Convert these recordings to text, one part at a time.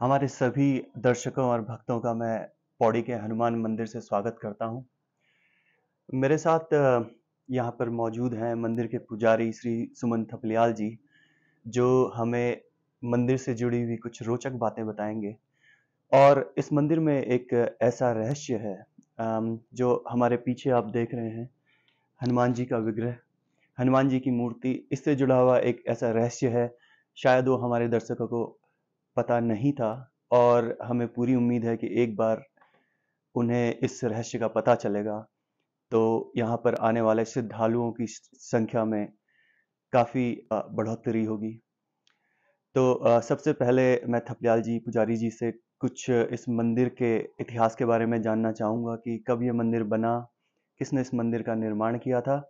हमारे सभी दर्शकों और भक्तों का मैं पौड़ी के हनुमान मंदिर से स्वागत करता हूँ मेरे साथ यहाँ पर मौजूद हैं मंदिर के पुजारी श्री सुमन थपलियाल जी जो हमें मंदिर से जुड़ी हुई कुछ रोचक बातें बताएंगे और इस मंदिर में एक ऐसा रहस्य है जो हमारे पीछे आप देख रहे हैं हनुमान जी का विग्रह हनुमान जी की मूर्ति इससे जुड़ा हुआ एक ऐसा रहस्य है शायद वो हमारे दर्शकों को पता नहीं था और हमें पूरी उम्मीद है कि एक बार उन्हें इस रहस्य का पता चलेगा तो यहाँ पर आने वाले श्रद्धालुओं की संख्या में काफ़ी बढ़ोतरी होगी तो सबसे पहले मैं थपलियाल जी पुजारी जी से कुछ इस मंदिर के इतिहास के बारे में जानना चाहूँगा कि कब ये मंदिर बना किसने इस मंदिर का निर्माण किया था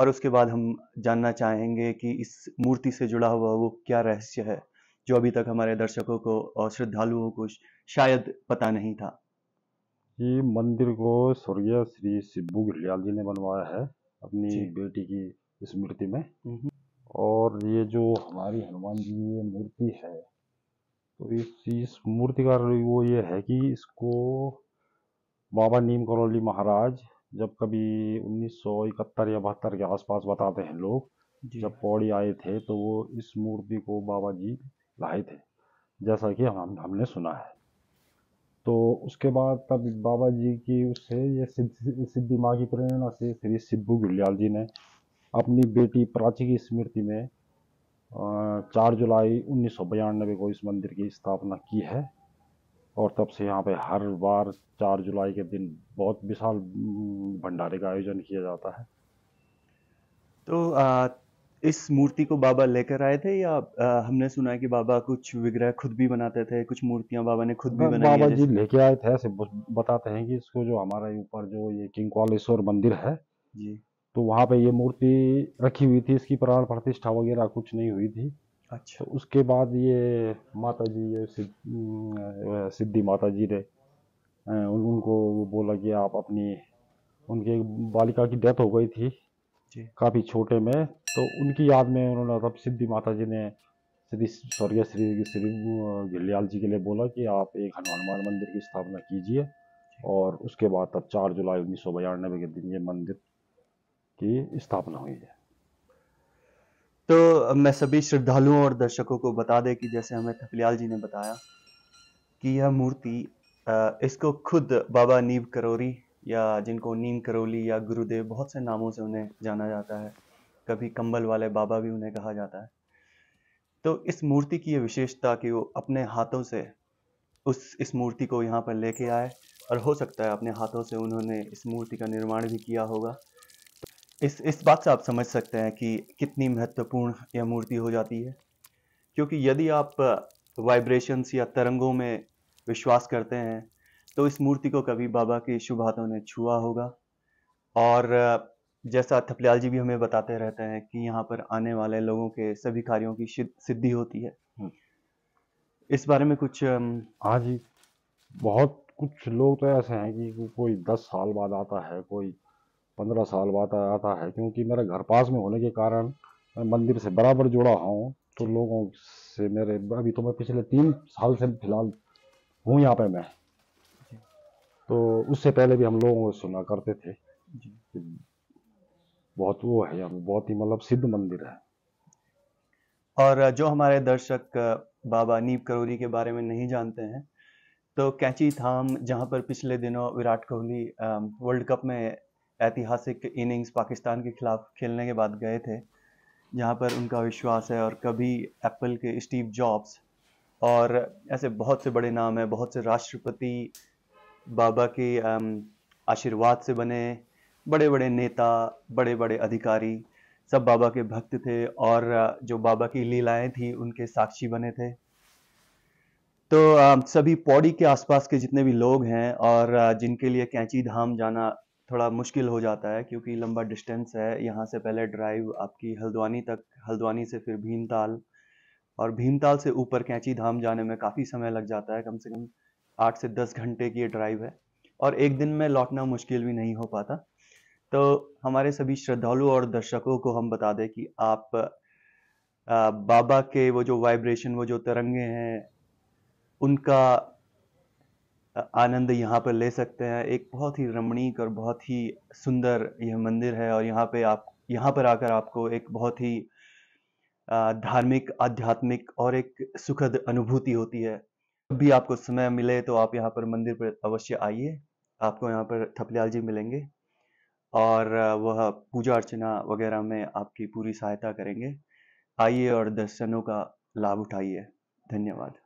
और उसके बाद हम जानना चाहेंगे कि इस मूर्ति से जुड़ा हुआ वो क्या रहस्य है जो अभी तक हमारे दर्शकों को और श्रद्धालुओं को शायद पता नहीं था ये मंदिर को स्वर्गीय श्री सिब्बू घिलियाल जी ने बनवाया है अपनी बेटी की स्मृति में और ये जो हमारी हनुमान जी की मूर्ति है तो इस इस मूर्ति का वो ये है कि इसको बाबा नीम करौली महाराज जब कभी उन्नीस सौ इकहत्तर या बहत्तर के आसपास बताते हैं लोग जब पौड़ी आए थे तो वो इस मूर्ति को बाबा जी लाए थे जैसा कि हम हमने सुना है तो उसके बाद तब बाबा जी की उससे ये सिद्धि माँ की प्रेरणा से श्री सिद्धू गुलियाल जी ने अपनी बेटी प्राची की स्मृति में चार जुलाई उन्नीस को इस मंदिर की स्थापना की है और तब से यहाँ पे हर बार चार जुलाई के दिन बहुत विशाल भंडारे का आयोजन किया जाता है तो आ, इस मूर्ति को बाबा लेकर आए थे या आ, हमने सुना है कि बाबा कुछ विग्रह खुद भी बनाते थे कुछ मूर्तियां बाबा ने खुद भी बनाई बाबा जी लेके आए थे ऐसे बताते हैं कि इसको जो हमारा ऊपर जो ये किंकालेश्वर मंदिर है जी तो वहाँ पे ये मूर्ति रखी हुई थी इसकी प्राण प्रतिष्ठा वगैरह कुछ नहीं हुई थी अच्छा तो उसके बाद ये माता जी ये सिद्धि माता जी ने उन, उनको बोला कि आप अपनी उनके बालिका की डेथ हो गई थी काफ़ी छोटे में तो उनकी याद में उन्होंने रब मतलब सिद्धि माता जी ने श्री स्वर्गीय श्री श्री गिलियाल जी के लिए बोला कि आप एक हनुमान मंदिर की स्थापना कीजिए और उसके बाद तब चार जुलाई उन्नीस सौ बयानबे के दिन ये मंदिर की स्थापना हुई है तो मैं सभी श्रद्धालुओं और दर्शकों को बता दें कि जैसे हमें थपलियाल जी ने बताया कि यह मूर्ति इसको खुद बाबा नीब करोरी या जिनको नीम करोली या गुरुदेव बहुत से नामों से उन्हें जाना जाता है कभी कंबल वाले बाबा भी उन्हें कहा जाता है तो इस मूर्ति की ये विशेषता कि वो अपने हाथों से उस इस मूर्ति को यहाँ पर लेके आए और हो सकता है अपने हाथों से उन्होंने इस मूर्ति का निर्माण भी किया होगा इस इस बात से आप समझ सकते हैं कि कितनी महत्वपूर्ण यह मूर्ति हो जाती है क्योंकि यदि आप वाइब्रेशंस या तरंगों में विश्वास करते हैं तो इस मूर्ति को कभी बाबा के शुभ हाथों ने छुआ होगा और जैसा थपलियाल जी भी हमें बताते रहते हैं कि यहाँ पर आने वाले लोगों के सभी कार्यों की सिद्धि होती है हम्म। इस बारे में कुछ हाँ जी बहुत कुछ लोग तो ऐसे हैं कि कोई दस साल बाद आता है कोई पंद्रह साल बाद आता है क्योंकि मेरे घर पास में होने के कारण मैं मंदिर से बराबर जुड़ा हूँ तो लोगों से मेरे अभी तो मैं पिछले तीन साल से फिलहाल हूँ यहाँ पे मैं तो उससे पहले भी हम लोगों को सुना करते थे बहुत वो है अब बहुत ही मतलब सिद्ध मंदिर है और जो हमारे दर्शक बाबा नीप करोली के बारे में नहीं जानते हैं तो कैची थाम जहां पर पिछले दिनों विराट कोहली वर्ल्ड कप में ऐतिहासिक इनिंग्स पाकिस्तान के खिलाफ खेलने के बाद गए थे जहां पर उनका विश्वास है और कभी एप्पल के स्टीव जॉब्स और ऐसे बहुत से बड़े नाम हैं बहुत से राष्ट्रपति बाबा के आशीर्वाद से बने बड़े बड़े नेता बड़े बड़े अधिकारी सब बाबा के भक्त थे और जो बाबा की लीलाएं थी उनके साक्षी बने थे तो सभी पौड़ी के आसपास के जितने भी लोग हैं और जिनके लिए कैंची धाम जाना थोड़ा मुश्किल हो जाता है क्योंकि लंबा डिस्टेंस है यहाँ से पहले ड्राइव आपकी हल्द्वानी तक हल्द्वानी से फिर भीमताल और भीमताल से ऊपर कैंची धाम जाने में काफ़ी समय लग जाता है कम से कम आठ से दस घंटे की ये ड्राइव है और एक दिन में लौटना मुश्किल भी नहीं हो पाता तो हमारे सभी श्रद्धालु और दर्शकों को हम बता दें कि आप आ, बाबा के वो जो वाइब्रेशन वो जो तरंगे हैं उनका आनंद यहाँ पर ले सकते हैं एक बहुत ही रमणीक और बहुत ही सुंदर यह मंदिर है और यहाँ पे आप यहाँ पर आकर आपको एक बहुत ही धार्मिक आध्यात्मिक और एक सुखद अनुभूति होती है जब भी आपको समय मिले तो आप यहाँ पर मंदिर पर अवश्य आइए आपको यहाँ पर थपलियाल जी मिलेंगे और वह पूजा अर्चना वगैरह में आपकी पूरी सहायता करेंगे आइए और दर्शनों का लाभ उठाइए धन्यवाद